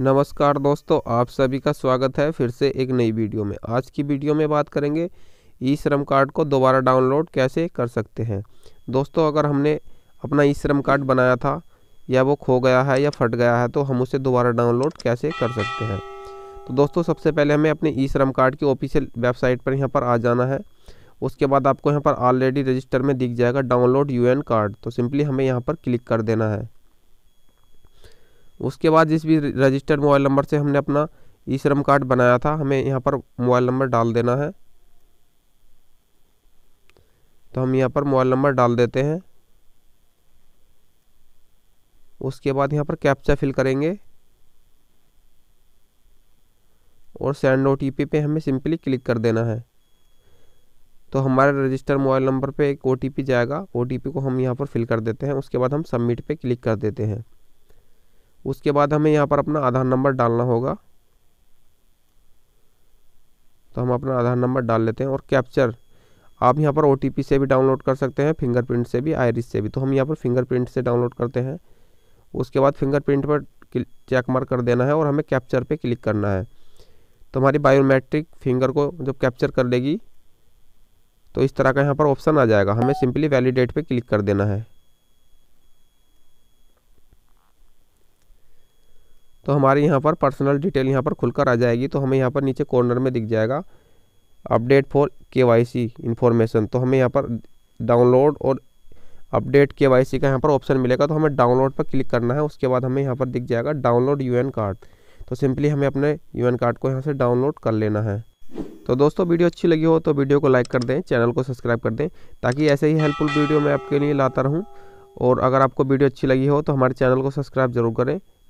नमस्कार दोस्तों आप सभी का स्वागत है फिर से एक नई वीडियो में आज की वीडियो में बात करेंगे ई श्रम कार्ड को दोबारा डाउनलोड कैसे कर सकते हैं दोस्तों अगर हमने अपना ई श्रम कार्ड बनाया था या वो खो गया है या फट गया है तो हम उसे दोबारा डाउनलोड कैसे कर सकते हैं तो दोस्तों सबसे पहले हमें अपने ई श्रम कार्ड की ऑफिशियल वेबसाइट पर यहाँ पर आ जाना है उसके बाद आपको यहाँ पर ऑलरेडी रजिस्टर में दिख जाएगा डाउनलोड यू कार्ड तो सिंपली हमें यहाँ पर क्लिक कर देना है उसके बाद जिस भी रजिस्टर्ड मोबाइल नंबर से हमने अपना ई श्रम कार्ड बनाया था हमें यहाँ पर मोबाइल नंबर डाल देना है तो हम यहाँ पर मोबाइल नंबर डाल देते हैं उसके बाद यहाँ पर कैप्चा फिल करेंगे और सेंड ओ टी पी पे हमें सिंपली क्लिक कर देना है तो हमारे रजिस्टर मोबाइल नंबर पे एक ओ टी पी जाएगा ओ टी पी को हम यहाँ पर फिल कर देते हैं उसके बाद हम सबमिट पे क्लिक कर देते हैं उसके बाद हमें यहाँ पर अपना आधार नंबर डालना होगा तो हम अपना आधार नंबर डाल लेते हैं और कैप्चर आप यहाँ पर ओ से भी डाउनलोड कर सकते हैं फिंगरप्रिंट से भी आयरिस से भी तो हम यहाँ पर फिंगरप्रिंट से डाउनलोड करते हैं उसके बाद फिंगरप्रिंट पर चेक मार कर देना है और हमें कैप्चर पे क्लिक करना है तो हमारी बायोमेट्रिक फिंगर को जब कैप्चर कर लेगी तो इस तरह का यहाँ पर ऑप्शन आ जाएगा हमें सिंपली वैलिडेट पे क्लिक कर देना है तो हमारे यहाँ पर पर्सनल डिटेल यहाँ पर खुलकर आ जाएगी तो हमें यहाँ पर नीचे कॉर्नर में दिख जाएगा update for K Y C information तो हमें यहाँ पर डाउनलोड और अपडेट के वाई सी का यहाँ पर ऑप्शन मिलेगा तो हमें डाउनलोड पर क्लिक करना है उसके बाद हमें यहाँ पर दिख जाएगा डाउनलोड यू एन कार्ड तो सिंपली हमें अपने यू एन कार्ड को यहाँ से डाउनलोड कर लेना है तो दोस्तों वीडियो अच्छी लगी हो तो वीडियो को लाइक कर दें चैनल को सब्सक्राइब कर दें ताकि ऐसे ही हेल्पफुल वीडियो मैं आपके लिए लाता रहूँ और अगर आपको वीडियो अच्छी लगी हो तो हमारे चैनल को सब्सक्राइब जरूर करें